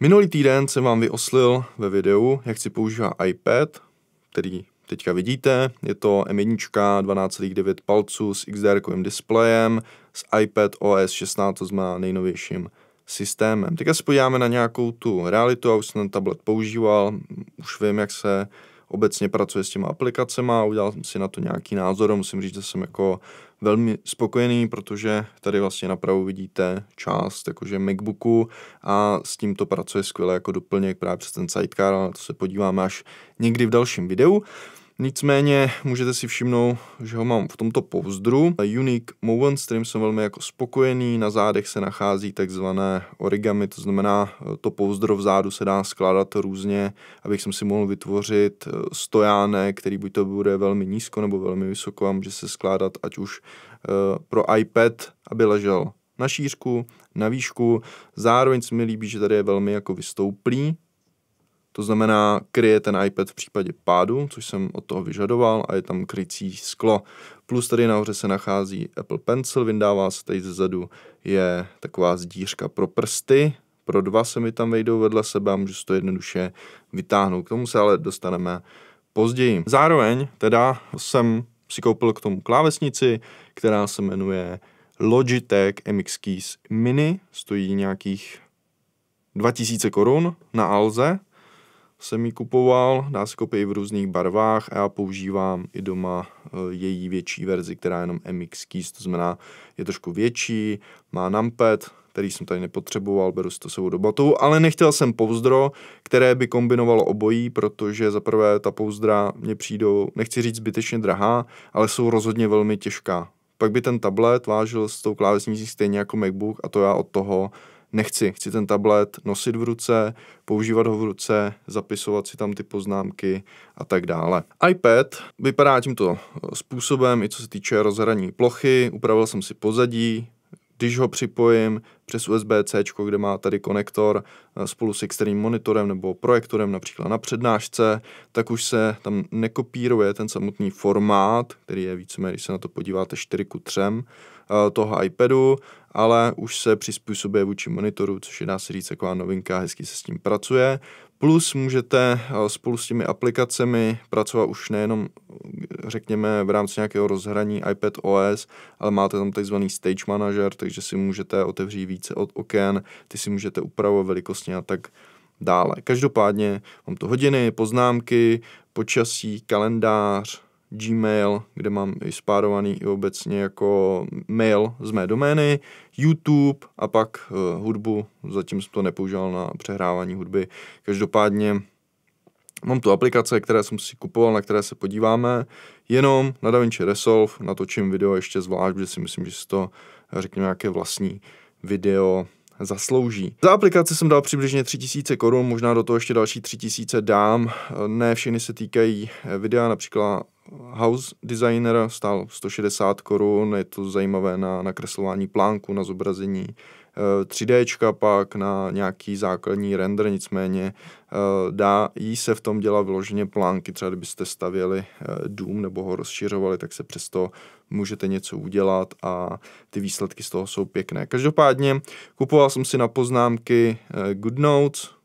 Minulý týden jsem vám vyoslil ve videu, jak si používá iPad, který teďka vidíte. Je to M1 12,9 palců s XDR displejem, s iPad OS 16, to znamená nejnovějším systémem. Teďka se podíváme na nějakou tu realitu, já už jsem ten tablet používal, už vím, jak se obecně pracuje s těma aplikacemi, udělal jsem si na to nějaký názor, musím říct, že jsem jako velmi spokojený, protože tady vlastně napravo vidíte část jakože MacBooku a s tím to pracuje skvěle jako doplněk právě přes ten sidecar, ale to se podíváme až někdy v dalším videu. Nicméně můžete si všimnout, že ho mám v tomto pouzdru. Unique Movement, s kterým jsem velmi jako spokojený. Na zádech se nachází takzvané origami, to znamená to pouzdro v se dá skládat různě, abych jsem si mohl vytvořit eh, stojánek, který buď to bude velmi nízko nebo velmi vysoko a může se skládat ať už eh, pro iPad, aby ležel na šířku, na výšku. Zároveň se mi líbí, že tady je velmi jako vystouplý, to znamená, kryje ten iPad v případě pádu, což jsem od toho vyžadoval, a je tam krycí sklo. Plus tady nahoře se nachází Apple Pencil, vyndává se tady zezadu, je taková zdířka pro prsty, pro dva se mi tam vejdou vedle sebe a můžu si to jednoduše vytáhnout. K tomu se ale dostaneme později. Zároveň teda jsem si koupil k tomu klávesnici, která se jmenuje Logitech MX Keys Mini, stojí nějakých 2000 korun na Alze jsem ji kupoval, dá se koupit i v různých barvách a já používám i doma eh, její větší verzi, která je jenom MX Keys, to znamená je trošku větší, má numpad, který jsem tady nepotřeboval, beru si to sebou do batu, ale nechtěl jsem pouzdro, které by kombinovalo obojí, protože za prvé ta pouzdra mě přijdou, nechci říct zbytečně drahá, ale jsou rozhodně velmi těžká. Pak by ten tablet vážil s tou klávesnicí stejně jako MacBook a to já od toho nechci. Chci ten tablet nosit v ruce, používat ho v ruce, zapisovat si tam ty poznámky a tak dále. iPad vypadá tímto způsobem, i co se týče rozhraní plochy, upravil jsem si pozadí, když ho připojím přes USB-C, kde má tady konektor eh, spolu s externím monitorem nebo projektorem například na přednášce, tak už se tam nekopíruje ten samotný formát, který je víceméně, když se na to podíváte 4 ku 3, Eh, toho iPadu, ale už se přizpůsobuje vůči monitoru, což je dá se říct taková novinka, hezky se s tím pracuje. Plus můžete eh, spolu s těmi aplikacemi pracovat už nejenom, řekněme, v rámci nějakého rozhraní iPad OS, ale máte tam takzvaný stage manager, takže si můžete otevřít více od oken, ty si můžete upravovat velikostně a tak dále. Každopádně mám to hodiny, poznámky, počasí, kalendář, Gmail, kde mám i spárovaný i obecně jako mail z mé domény, YouTube a pak uh, hudbu. Zatím jsem to nepoužíval na přehrávání hudby. Každopádně mám tu aplikace, které jsem si kupoval, na které se podíváme, jenom na DaVinci Resolve natočím video ještě zvlášť, protože si myslím, že si to řekněme nějaké vlastní video zaslouží. Za aplikaci jsem dal přibližně 3000 korun, možná do toho ještě další 3000 dám. Ne všechny se týkají eh, videa, například eh, House Designer stál 160 korun, je to zajímavé na nakreslování plánku, na zobrazení 3D, eh, pak na nějaký základní render, nicméně dá jí se v tom dělat vyloženě plánky. Třeba kdybyste stavěli dům nebo ho rozšiřovali, tak se přesto můžete něco udělat a ty výsledky z toho jsou pěkné. Každopádně kupoval jsem si na poznámky eh, GoodNotes,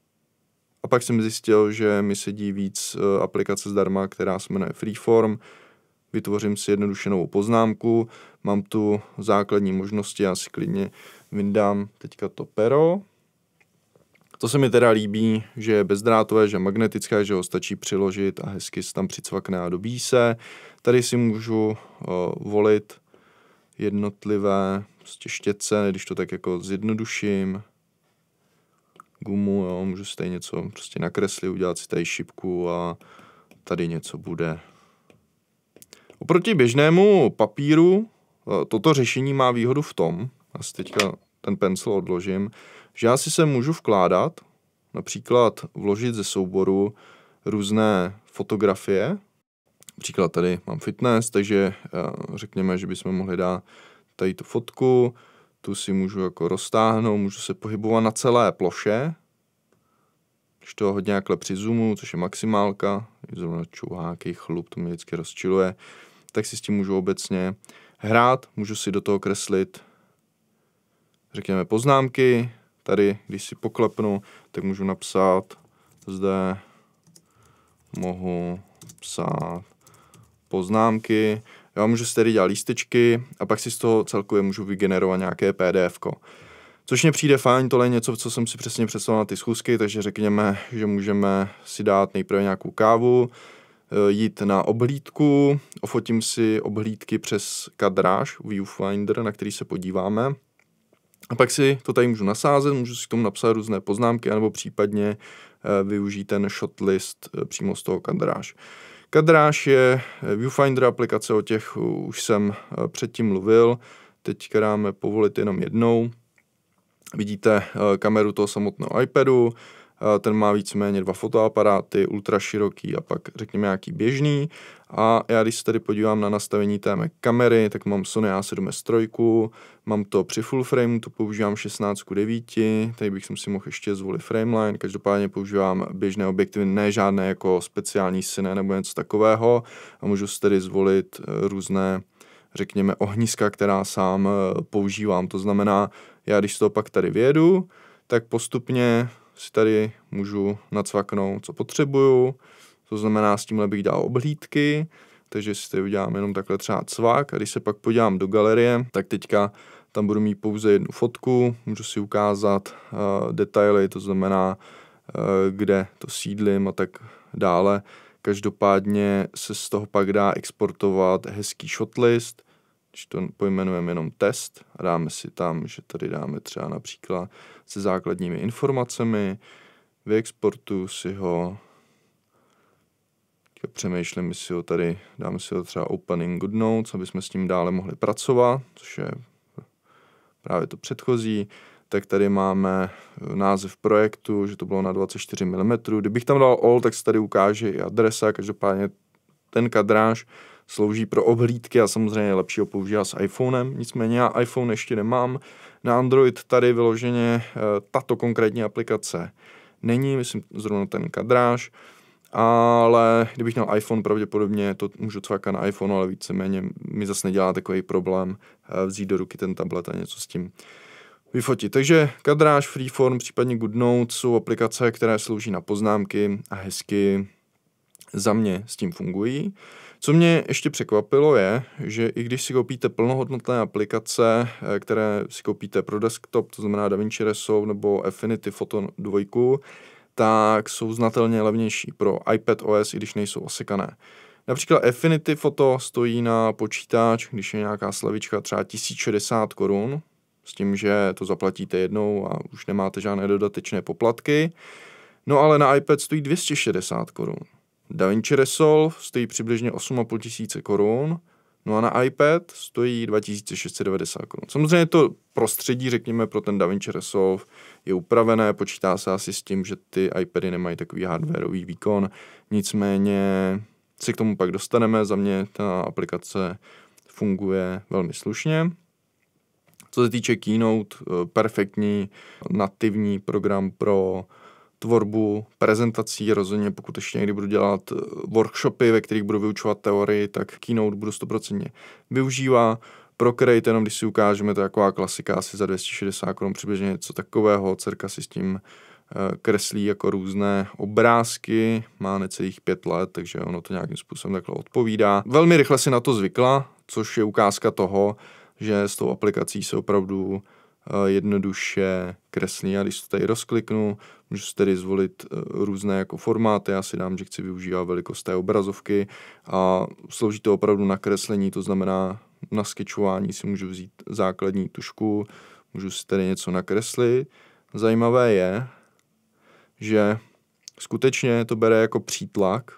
a pak jsem zjistil, že mi sedí víc eh, aplikace zdarma, která se jmenuje Freeform. Vytvořím si jednoduše novou poznámku, mám tu základní možnosti, já si klidně vyndám teďka to pero to se mi teda líbí, že je bezdrátové, že je magnetické, že ho stačí přiložit a hezky se tam přicvakne a dobí se. Tady si můžu uh, volit jednotlivé prostě štětce, když to tak jako zjednoduším, gumu, jo, můžu si tady něco prostě nakreslit, udělat si tady šipku a tady něco bude. Oproti běžnému papíru eh, toto řešení má výhodu v tom, já si teďka ten pencil odložím, že já si se můžu vkládat, například vložit ze souboru různé fotografie, Například tady mám fitness, takže eh, řekněme, že bychom mohli dát tady tu fotku, tu si můžu jako roztáhnout, můžu se pohybovat na celé ploše, když to hodně jakhle přizumu, což je maximálka, zrovna čuháky, chlup, to mě vždycky rozčiluje, tak si s tím můžu obecně hrát, můžu si do toho kreslit, řekněme, poznámky, Tady, když si poklepnu, tak můžu napsat zde mohu psát poznámky. Já můžu si tady dělat lístečky a pak si z toho celkově můžu vygenerovat nějaké PDF. -ko. Což mě přijde fajn, tohle je něco, co jsem si přesně představil na ty schůzky, takže řekněme, že můžeme si dát nejprve nějakou kávu, eh, jít na obhlídku, ofotím si obhlídky přes kadráž, viewfinder, na který se podíváme. A pak si to tady můžu nasázet, můžu si k tomu napsat různé poznámky, anebo případně eh, využít ten shotlist eh, přímo z toho kadráž. Kadráž je eh, Viewfinder aplikace, o těch už jsem předtím mluvil, teď dáme povolit jenom jednou. Vidíte kameru toho samotného iPadu, ten má víceméně dva fotoaparáty, ultraširoký a pak řekněme nějaký běžný. A já když se tady podívám na nastavení té mé kamery, tak mám Sony A7S3, mám to při full frameu, to používám 16 9, tady bych si mohl ještě zvolit frameline, každopádně používám běžné objektivy, ne žádné jako speciální syne nebo něco takového a můžu si tady zvolit eh, různé řekněme, ohniska, která sám eh, používám. To znamená, já když to pak tady vědu, tak postupně si tady můžu nacvaknout, co potřebuju, to znamená s tímhle bych dal obhlídky, takže si tady udělám jenom takhle třeba cvak a když se pak podívám do galerie, tak teďka tam budu mít pouze jednu fotku, můžu si ukázat uh, detaily, to znamená, uh, kde to sídlím a tak dále. Každopádně se z toho pak dá exportovat hezký shotlist, když to pojmenujeme jenom test a dáme si tam, že tady dáme třeba například se základními informacemi, vyexportu si ho, přemýšlím, my si ho tady, dáme si ho třeba opening good notes, aby jsme s tím dále mohli pracovat, což je právě to předchozí, tak tady máme eh, název projektu, že to bylo na 24 mm. Kdybych tam dal all, tak se tady ukáže i adresa, každopádně ten kadráž slouží pro obhlídky a samozřejmě lepší ho používá s iPhonem, nicméně já iPhone ještě nemám. Na Android tady vyloženě eh, tato konkrétní aplikace není, myslím zrovna ten kadráž, ale kdybych měl iPhone, pravděpodobně to můžu cvakat na iPhone, ale víceméně mi zase nedělá takový problém eh, vzít do ruky ten tablet a něco s tím vyfotit. Takže Kadráž, Freeform, případně GoodNotes jsou aplikace, které slouží na poznámky a hezky za mě s tím fungují. Co mě ještě překvapilo je, že i když si koupíte plnohodnotné aplikace, eh, které si koupíte pro desktop, to znamená DaVinci Resolve nebo Affinity Photo 2, tak jsou znatelně levnější pro iPad OS, i když nejsou osekané. Například Affinity Photo stojí na počítač, když je nějaká slavička třeba 1060 korun, s tím, že to zaplatíte jednou a už nemáte žádné dodatečné poplatky. No ale na iPad stojí 260 korun. DaVinci Resolve stojí přibližně 8,5 tisíce korun, no a na iPad stojí 2690 korun. Samozřejmě to prostředí, řekněme, pro ten DaVinci Resolve je upravené, počítá se asi s tím, že ty iPady nemají takový hardwareový výkon, nicméně si k tomu pak dostaneme, za mě ta aplikace funguje velmi slušně. Co se týče Keynote, eh, perfektní nativní program pro tvorbu prezentací, rozhodně pokud ještě někdy budu dělat eh, workshopy, ve kterých budu vyučovat teorii, tak Keynote budu stoprocentně využívat. Pro jenom, když si ukážeme, to je taková klasika, asi za 260 korun přibližně něco takového, dcerka si s tím eh, kreslí jako různé obrázky, má necelých pět let, takže ono to nějakým způsobem takhle odpovídá. Velmi rychle si na to zvykla, což je ukázka toho, že s tou aplikací se opravdu Eh, jednoduše kreslí. A když to tady rozkliknu, můžu si tedy zvolit eh, různé jako formáty, já si dám, že chci využívat velikost té obrazovky a slouží to opravdu na kreslení, to znamená na skečování si můžu vzít základní tušku, můžu si tedy něco nakreslit. Zajímavé je, že skutečně to bere jako přítlak,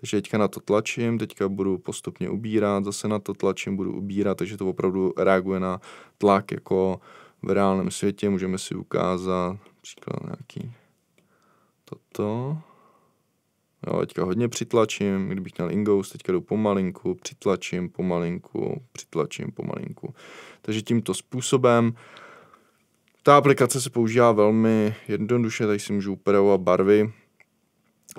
takže teďka na to tlačím, teďka budu postupně ubírat, zase na to tlačím, budu ubírat, takže to opravdu reaguje na tlak jako uh, v reálném světě. Můžeme si ukázat příklad nějaký toto. Jo, teďka hodně přitlačím, kdybych měl ingous, teďka jdu pomalinku, přitlačím, pomalinku, přitlačím, pomalinku. Takže tímto způsobem ta aplikace se používá velmi jednoduše, tady si můžu upravovat barvy.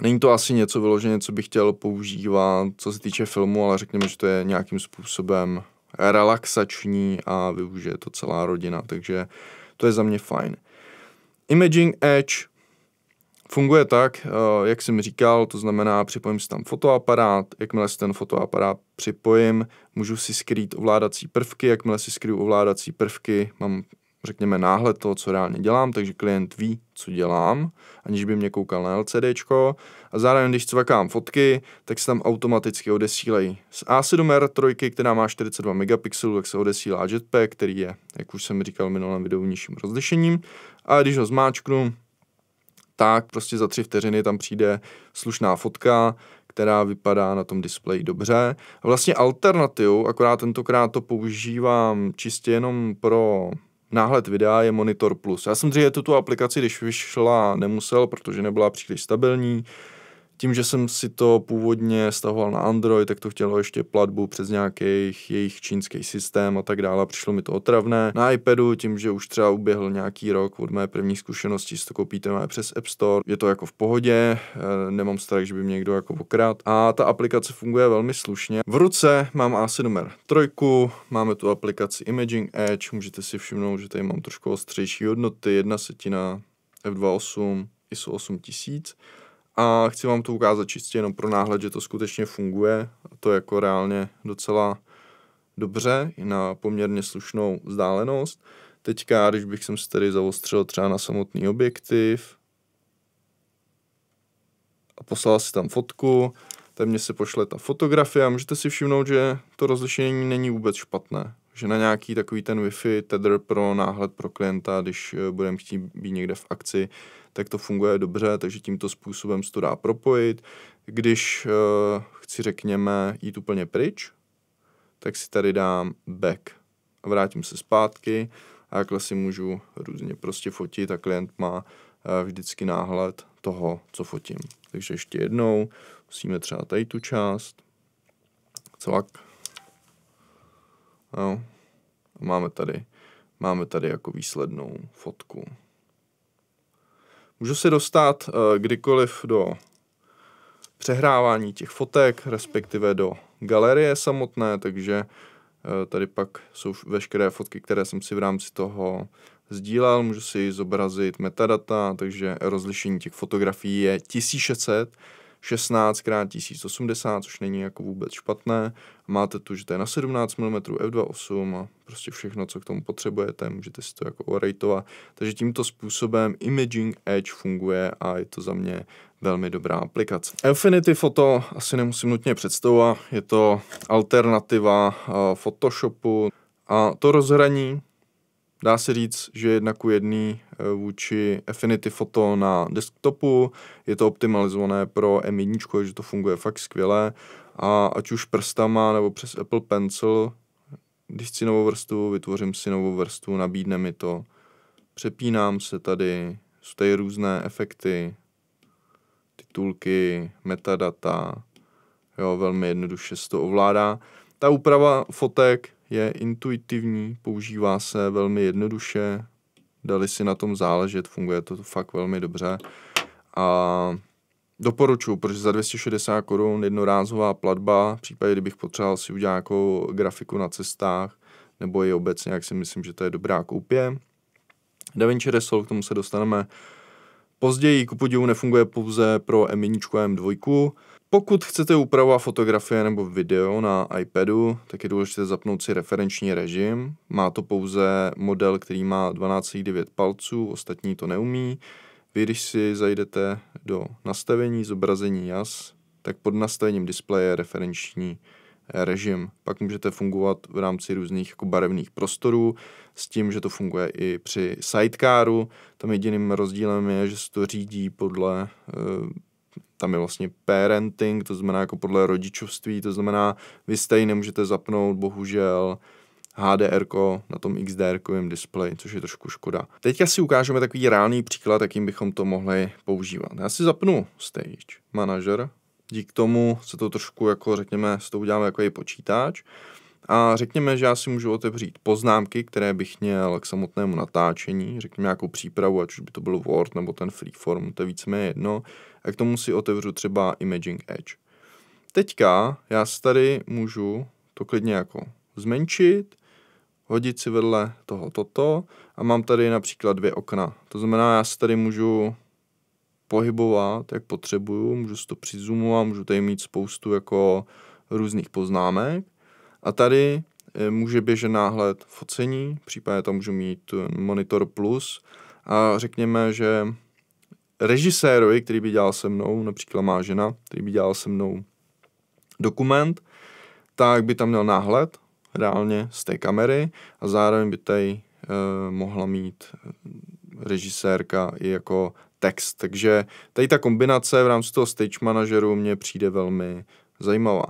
Není to asi něco vyloženě, co bych chtěl používat, co se týče filmu, ale řekněme, že to je nějakým způsobem relaxační a využije to celá rodina, takže to je za mě fajn. Imaging Edge funguje tak, eh, jak jsem říkal, to znamená, připojím si tam fotoaparát, jakmile si ten fotoaparát připojím, můžu si skrýt ovládací prvky, jakmile si skryju ovládací prvky, mám řekněme, náhled toho, co reálně dělám, takže klient ví, co dělám, aniž by mě koukal na LCD. A zároveň, když cvakám fotky, tak se tam automaticky odesílají z A7R 3, která má 42 megapixelů, tak se odesílá jetpack, který je, jak už jsem říkal v minulém videu, nižším rozlišením. A když ho zmáčknu, tak prostě za tři vteřiny tam přijde slušná fotka, která vypadá na tom displeji dobře. vlastně alternativu, akorát tentokrát to používám čistě jenom pro náhled videa je Monitor Plus. Já jsem dříve tuto aplikaci, když vyšla, nemusel, protože nebyla příliš stabilní. Tím, že jsem si to původně stahoval na Android, tak to chtělo ještě platbu přes nějaký jejich čínský systém a tak dále. Přišlo mi to otravné. Na iPadu, tím, že už třeba uběhl nějaký rok od mé první zkušenosti, si to koupíte má přes App Store, je to jako v pohodě, eh, nemám strach, že by mě někdo jako pokrát. A ta aplikace funguje velmi slušně. V ruce mám A7R 3, máme tu aplikaci Imaging Edge, můžete si všimnout, že tady mám trošku ostřejší hodnoty, jedna setina, f2.8, ISO 8000 a chci vám to ukázat čistě jenom pro náhled, že to skutečně funguje a to jako reálně docela dobře i na poměrně slušnou vzdálenost. Teďka, když bych jsem se tedy zaostřil třeba na samotný objektiv a poslal si tam fotku, tak mě se pošle ta fotografie a můžete si všimnout, že to rozlišení není vůbec špatné že na nějaký takový ten Wi-Fi tether pro náhled pro klienta, když eh, budeme chtít být někde v akci, tak to funguje dobře, takže tímto způsobem se to dá propojit. Když uh, chci, řekněme, jít úplně pryč, tak si tady dám back a vrátím se zpátky a takhle si můžu různě prostě fotit a klient má uh, vždycky náhled toho, co fotím. Takže ještě jednou musíme třeba tady tu část. Co? Jo. No. A máme tady, máme tady jako výslednou fotku. Můžu se dostat uh, kdykoliv do přehrávání těch fotek, respektive do galerie samotné, takže uh, tady pak jsou veškeré fotky, které jsem si v rámci toho sdílel, můžu si zobrazit metadata, takže rozlišení těch fotografií je 1600 16 x 1080, což není jako vůbec špatné. Máte tu, že to je na 17 mm f2.8 a prostě všechno, co k tomu potřebujete, můžete si to jako orejtovat. Takže tímto způsobem Imaging Edge funguje a je to za mě velmi dobrá aplikace. Affinity Photo asi nemusím nutně představovat, je to alternativa eh, Photoshopu a to rozhraní Dá se říct, že jedna ku jedný eh, vůči Affinity Photo na desktopu, je to optimalizované pro M1, že to funguje fakt skvěle a ať už prstama nebo přes Apple Pencil, když si novou vrstvu, vytvořím si novou vrstvu, nabídne mi to, přepínám se tady, jsou tady různé efekty, titulky, metadata, jo, velmi jednoduše se to ovládá. Ta úprava fotek je intuitivní, používá se velmi jednoduše, dali si na tom záležet, funguje to fakt velmi dobře. A doporučuji, protože za 260 korun jednorázová platba, v případě, kdybych potřeboval si udělat nějakou grafiku na cestách, nebo i obecně, jak si myslím, že to je dobrá koupě. DaVinci Resolve, k tomu se dostaneme později, ku podivu nefunguje pouze pro M1 a M2, pokud chcete upravovat fotografie nebo video na iPadu, tak je důležité zapnout si referenční režim. Má to pouze model, který má 12,9 palců, ostatní to neumí. Vy, když si zajdete do nastavení zobrazení jas, tak pod nastavením displeje je referenční režim. Pak můžete fungovat v rámci různých jako barevných prostorů, s tím, že to funguje i při sidecaru. Tam jediným rozdílem je, že se to řídí podle eh, tam je vlastně parenting, to znamená jako podle rodičovství, to znamená, vy stejně nemůžete zapnout, bohužel, HDR na tom XDR displeji, což je trošku škoda. Teďka si ukážeme takový reálný příklad, jakým bychom to mohli používat. Já si zapnu Stage Manager, Dík tomu se to trošku, jako řekněme, s to uděláme jako je počítač. A řekněme, že já si můžu otevřít poznámky, které bych měl k samotnému natáčení, řekněme nějakou přípravu, ať už by to byl Word nebo ten Freeform, to je víceméně jedno. A k tomu si otevřu třeba Imaging Edge. Teďka já si tady můžu to klidně jako zmenšit, hodit si vedle toho toto a mám tady například dvě okna. To znamená, já si tady můžu pohybovat, jak potřebuju, můžu si to přizumovat, můžu tady mít spoustu jako různých poznámek a tady eh, může běžet náhled focení, případně tam můžu mít eh, monitor plus a řekněme, že režisérovi, který by dělal se mnou, například má žena, který by dělal se mnou dokument, tak by tam měl náhled reálně z té kamery a zároveň by tady e, mohla mít režisérka i jako text. Takže tady ta kombinace v rámci toho stage manažeru mě přijde velmi zajímavá.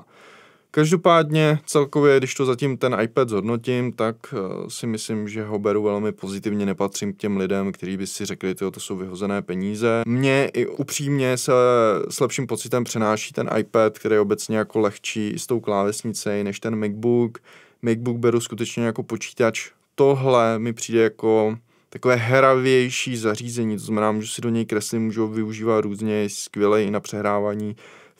Každopádně celkově, když to zatím ten iPad zhodnotím, tak eh, si myslím, že ho beru velmi pozitivně, nepatřím k těm lidem, kteří by si řekli, že to jsou vyhozené peníze. Mně i upřímně se s lepším pocitem přenáší ten iPad, který je obecně jako lehčí s tou klávesnicí než ten MacBook. MacBook beru skutečně jako počítač. Tohle mi přijde jako takové heravější zařízení, to znamená, že si do něj kreslit, můžu ho využívat různě, je i na přehrávání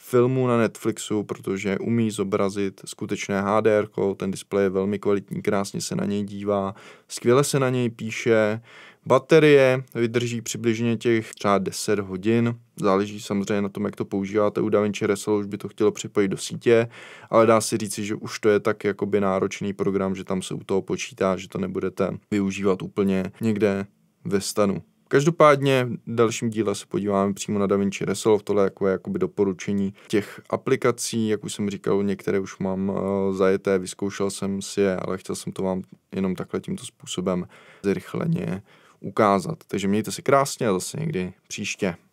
filmů na Netflixu, protože umí zobrazit skutečné HDR, ten displej je velmi kvalitní, krásně se na něj dívá, skvěle se na něj píše, Baterie vydrží přibližně těch třeba 10 hodin, záleží samozřejmě na tom, jak to používáte. U DaVinci Resolve už by to chtělo připojit do sítě, ale dá si říci, že už to je tak jakoby náročný program, že tam se u toho počítá, že to nebudete využívat úplně někde ve stanu. Každopádně v dalším díle se podíváme přímo na DaVinci Resolve, tohle je jakoby doporučení těch aplikací, jak už jsem říkal, některé už mám uh, zajeté, vyzkoušel jsem si je, ale chtěl jsem to vám jenom takhle tímto způsobem zrychleně ukázat. Takže mějte se krásně a zase někdy příště.